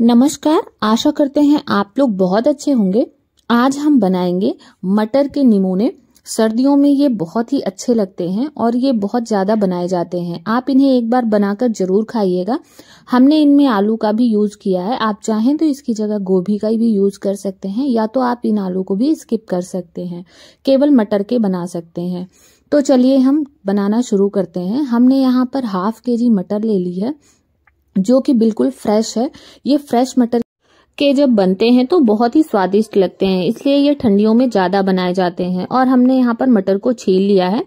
नमस्कार आशा करते हैं आप लोग बहुत अच्छे होंगे आज हम बनाएंगे मटर के निमोने सर्दियों में ये बहुत ही अच्छे लगते हैं और ये बहुत ज़्यादा बनाए जाते हैं आप इन्हें एक बार बनाकर ज़रूर खाइएगा हमने इनमें आलू का भी यूज़ किया है आप चाहें तो इसकी जगह गोभी का भी यूज़ कर सकते हैं या तो आप इन आलू को भी स्किप कर सकते हैं केवल मटर के बना सकते हैं तो चलिए हम बनाना शुरू करते हैं हमने यहाँ पर हाफ के जी मटर ले ली है जो कि बिल्कुल फ्रेश है ये फ्रेश मटर के जब बनते हैं तो बहुत ही स्वादिष्ट लगते हैं इसलिए ये ठंडियों में ज़्यादा बनाए जाते हैं और हमने यहाँ पर मटर को छील लिया है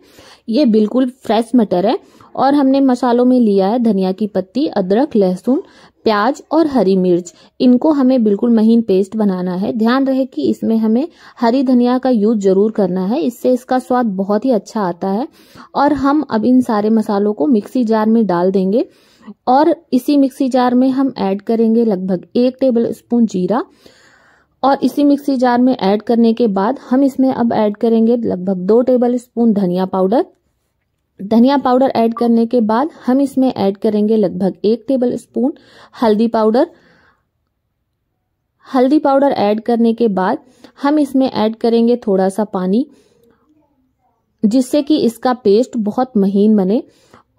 ये बिल्कुल फ्रेश मटर है और हमने मसालों में लिया है धनिया की पत्ती अदरक लहसुन प्याज और हरी मिर्च इनको हमें बिल्कुल महीन पेस्ट बनाना है ध्यान रहे कि इसमें हमें हरी धनिया का यूज जरूर करना है इससे इसका स्वाद बहुत ही अच्छा आता है और हम अब इन सारे मसालों को मिक्सी जार में डाल देंगे और इसी मिक्सी जार में हम ऐड करेंगे लगभग एक टेबल स्पून जीरा और इसी मिक्सी जार में ऐड करने के बाद हम इसमें अब ऐड करेंगे लगभग दो टेबल स्पून धनिया पाउडर धनिया पाउडर ऐड करने के बाद हम इसमें ऐड करेंगे लगभग एक टेबल स्पून हल्दी पाउडर हल्दी पाउडर ऐड करने के बाद हम इसमें ऐड करेंगे थोड़ा सा पानी जिससे कि इसका पेस्ट बहुत महीन बने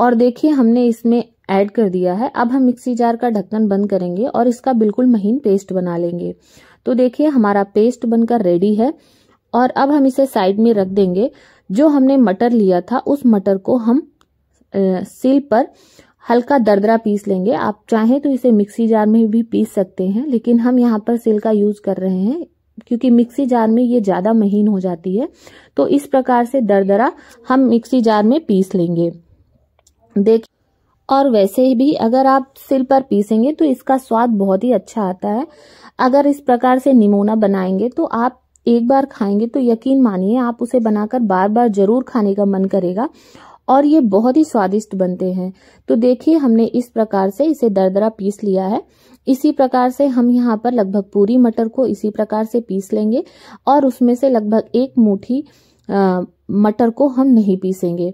और देखिए हमने इसमें ऐड कर दिया है अब हम मिक्सी जार का ढक्कन बंद करेंगे और इसका बिल्कुल महीन पेस्ट बना लेंगे तो देखिए हमारा पेस्ट बनकर रेडी है और अब हम इसे साइड में रख देंगे जो हमने मटर लिया था उस मटर को हम सिल पर हल्का दरदरा पीस लेंगे आप चाहें तो इसे मिक्सी जार में भी पीस सकते हैं लेकिन हम यहाँ पर सिल का यूज कर रहे हैं क्योंकि मिक्सी जार में ये ज्यादा महीन हो जाती है तो इस प्रकार से दरदरा हम मिक्सी जार में पीस लेंगे देखिए और वैसे भी अगर आप सिल पर पीसेंगे तो इसका स्वाद बहुत ही अच्छा आता है अगर इस प्रकार से निमोना बनाएंगे तो आप एक बार खाएंगे तो यकीन मानिए आप उसे बनाकर बार बार जरूर खाने का मन करेगा और ये बहुत ही स्वादिष्ट बनते हैं तो देखिए हमने इस प्रकार से इसे दरदरा पीस लिया है इसी प्रकार से हम यहाँ पर लगभग पूरी मटर को इसी प्रकार से पीस लेंगे और उसमें से लगभग एक मुठ्ठी मटर को हम नहीं पीसेंगे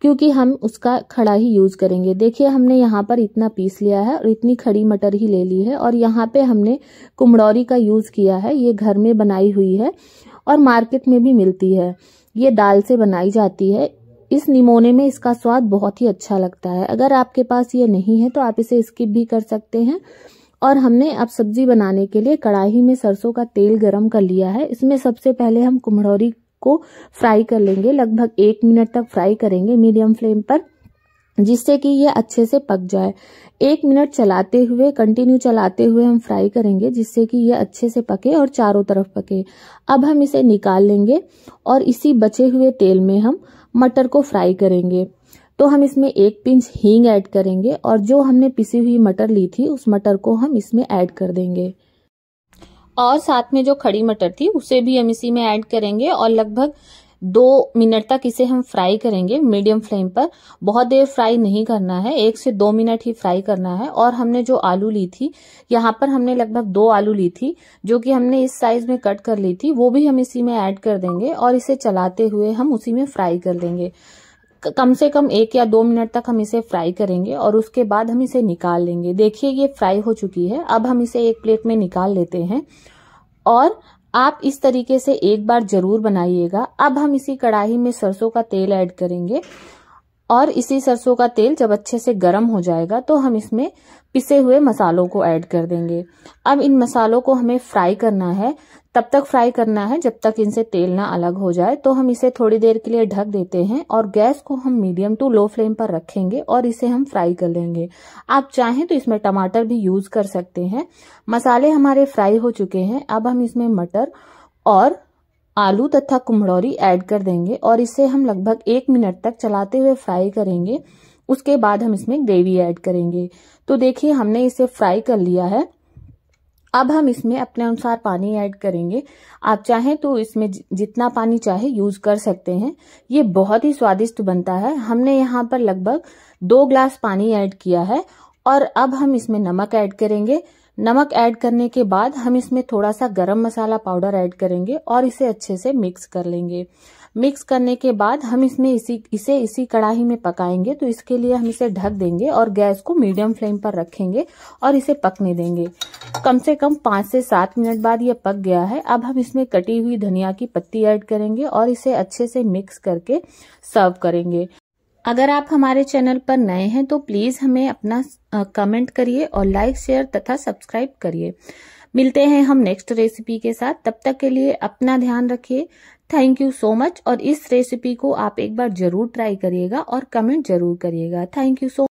क्योंकि हम उसका खड़ा ही यूज करेंगे देखिए हमने यहाँ पर इतना पीस लिया है और इतनी खड़ी मटर ही ले ली है और यहाँ पे हमने कुमड़ौरी का यूज किया है ये घर में बनाई हुई है और मार्केट में भी मिलती है ये दाल से बनाई जाती है इस निमोने में इसका स्वाद बहुत ही अच्छा लगता है अगर आपके पास ये नहीं है तो आप इसे स्किप भी कर सकते हैं और हमने अब सब्जी बनाने के लिए कढ़ाई में सरसों का तेल गरम कर लिया है इसमें सबसे पहले हम कुम्हड़ौरी को फ्राई कर लेंगे लगभग एक मिनट तक फ्राई करेंगे मीडियम फ्लेम पर जिससे कि ये अच्छे से पक जाए एक मिनट चलाते हुए कंटिन्यू चलाते हुए हम फ्राई करेंगे जिससे कि ये अच्छे से पके और चारों तरफ पके अब हम इसे निकाल लेंगे और इसी बचे हुए तेल में हम मटर को फ्राई करेंगे तो हम इसमें एक पिंच हींग ऐड करेंगे और जो हमने पिसी हुई मटर ली थी उस मटर को हम इसमें ऐड कर देंगे और साथ में जो खड़ी मटर थी उसे भी हम इसी में ऐड करेंगे और लगभग दो मिनट तक इसे हम फ्राई करेंगे मीडियम फ्लेम पर बहुत देर फ्राई नहीं करना है एक से दो मिनट ही फ्राई करना है और हमने जो आलू ली थी यहाँ पर हमने लगभग दो आलू ली थी जो कि हमने इस साइज में कट कर ली थी वो भी हम इसी में ऐड कर देंगे और इसे चलाते हुए हम उसी में फ्राई कर देंगे कम से कम एक या दो मिनट तक हम इसे फ्राई करेंगे और उसके बाद हम इसे निकाल लेंगे देखिए ये फ्राई हो चुकी है अब हम इसे एक प्लेट में निकाल लेते हैं और आप इस तरीके से एक बार जरूर बनाइएगा अब हम इसी कढ़ाई में सरसों का तेल ऐड करेंगे और इसी सरसों का तेल जब अच्छे से गर्म हो जाएगा तो हम इसमें पिसे हुए मसालों को ऐड कर देंगे अब इन मसालों को हमें फ्राई करना है तब तक फ्राई करना है जब तक इनसे तेल ना अलग हो जाए तो हम इसे थोड़ी देर के लिए ढक देते हैं और गैस को हम मीडियम टू लो फ्लेम पर रखेंगे और इसे हम फ्राई कर लेंगे आप चाहें तो इसमें टमाटर भी यूज कर सकते हैं मसाले हमारे फ्राई हो चुके हैं अब हम इसमें मटर और आलू तथा कुम्हड़ौरी ऐड कर देंगे और इसे हम लगभग एक मिनट तक चलाते हुए फ्राई करेंगे उसके बाद हम इसमें ग्रेवी ऐड करेंगे तो देखिए हमने इसे फ्राई कर लिया है अब हम इसमें अपने अनुसार पानी ऐड करेंगे आप चाहें तो इसमें जितना पानी चाहे यूज कर सकते हैं ये बहुत ही स्वादिष्ट बनता है हमने यहाँ पर लगभग दो ग्लास पानी ऐड किया है और अब हम इसमें नमक ऐड करेंगे नमक ऐड करने के बाद हम इसमें थोड़ा सा गरम मसाला पाउडर ऐड करेंगे और इसे अच्छे से मिक्स कर लेंगे मिक्स करने के बाद हम इसमें इसी इसे इसी कढ़ाई में पकाएंगे तो इसके लिए हम इसे ढक देंगे और गैस को मीडियम फ्लेम पर रखेंगे और इसे पकने देंगे कम से कम पाँच से सात मिनट बाद ये पक गया है अब हम इसमें कटी हुई धनिया की पत्ती ऐड करेंगे और इसे अच्छे से मिक्स करके सर्व करेंगे अगर आप हमारे चैनल पर नए हैं तो प्लीज़ हमें अपना कमेंट करिए और लाइक शेयर तथा सब्सक्राइब करिए मिलते हैं हम नेक्स्ट रेसिपी के साथ तब तक के लिए अपना ध्यान रखिए थैंक यू सो मच और इस रेसिपी को आप एक बार जरूर ट्राई करिएगा और कमेंट जरूर करिएगा थैंक यू सो